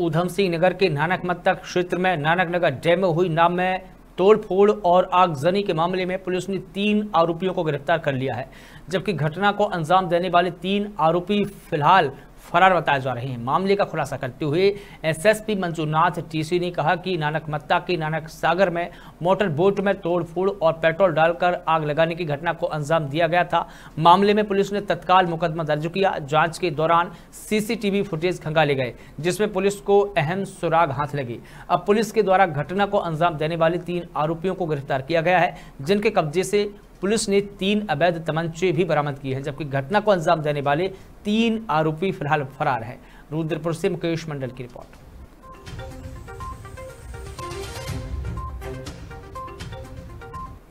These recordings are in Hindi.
उधम सिंह नगर के नानक मत्ता क्षेत्र में नानक नगर डैम में हुई नाम में तोड़फोड़ और आगजनी के मामले में पुलिस ने तीन आरोपियों को गिरफ्तार कर लिया है जबकि घटना को अंजाम देने वाले तीन आरोपी फिलहाल फरार बताए जा रहे हैं मामले का खुलासा करते हुए एसएसपी मंजूनाथ टीसी ने कहा कि नानक मत्ता के नानक सागर में मोटर बोट में तोड़फोड़ और पेट्रोल डालकर आग लगाने की घटना को अंजाम दिया गया था मामले में पुलिस ने तत्काल मुकदमा दर्ज किया जांच के दौरान सीसीटीवी फुटेज खंगाले गए जिसमें पुलिस को अहम सुराग हाथ लगी अब पुलिस के द्वारा घटना को अंजाम देने वाले तीन आरोपियों को गिरफ्तार किया गया है जिनके कब्जे से पुलिस ने तीन अवैध तमंचे भी बरामद किए हैं जबकि घटना को अंजाम देने वाले तीन आरोपी फिलहाल फरार हैं रुद्रपुर से मुकेश मंडल की रिपोर्ट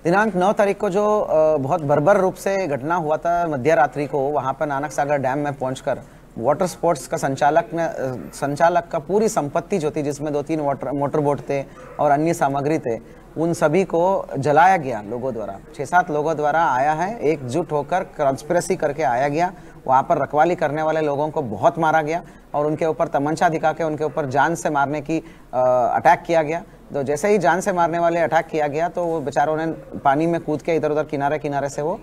दिनांक 9 तारीख को जो बहुत बर्बर रूप से घटना हुआ था मध्य रात्रि को वहां पर नानक सागर डैम में पहुंचकर वाटर स्पोर्ट्स का संचालक ने संचालक का पूरी संपत्ति जो थी जिसमें दो तीन वाटर मोटर बोट थे और अन्य सामग्री थे उन सभी को जलाया गया लोगों द्वारा छः सात लोगों द्वारा आया है एकजुट होकर कॉन्स्परेसी करके आया गया वहाँ पर रखवाली करने वाले लोगों को बहुत मारा गया और उनके ऊपर तमंचा दिखा के उनके ऊपर जान से मारने की अटैक किया गया तो जैसे ही जान से मारने वाले अटैक किया गया तो वो बेचारों ने पानी में कूद के इधर उधर किनारे किनारे से वो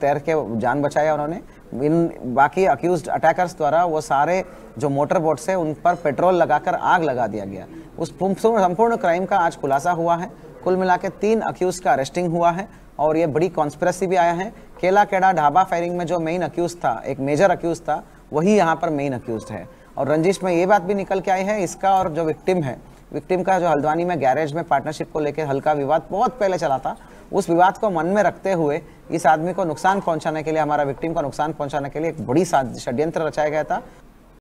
तैर के जान बचाया उन्होंने इन बाकी अक्यूज अटैकर्स द्वारा वो सारे जो मोटर बोट से उन पर पेट्रोल लगाकर आग लगा दिया गया उस संपूर्ण क्राइम का आज खुलासा हुआ है कुल मिला के तीन अक्यूज का अरेस्टिंग हुआ है और ये बड़ी कॉन्स्परेसी भी आया है केला केड़ा ढाबा फायरिंग में जो मेन अक्यूज था एक मेजर अक्यूज था वही यहाँ पर मेन अक्यूज है और रंजिश में ये बात भी निकल के आई है इसका और जो विक्टिम है विक्टिम का जो हल्द्वानी में गैरेज में पार्टनरशिप को लेकर हल्का विवाद बहुत पहले चला था उस विवाद को मन में रखते हुए इस आदमी को नुकसान पहुंचाने के लिए हमारा विक्टिम को नुकसान पहुंचाने के लिए एक बड़ी षड्यंत्र रचाया गया था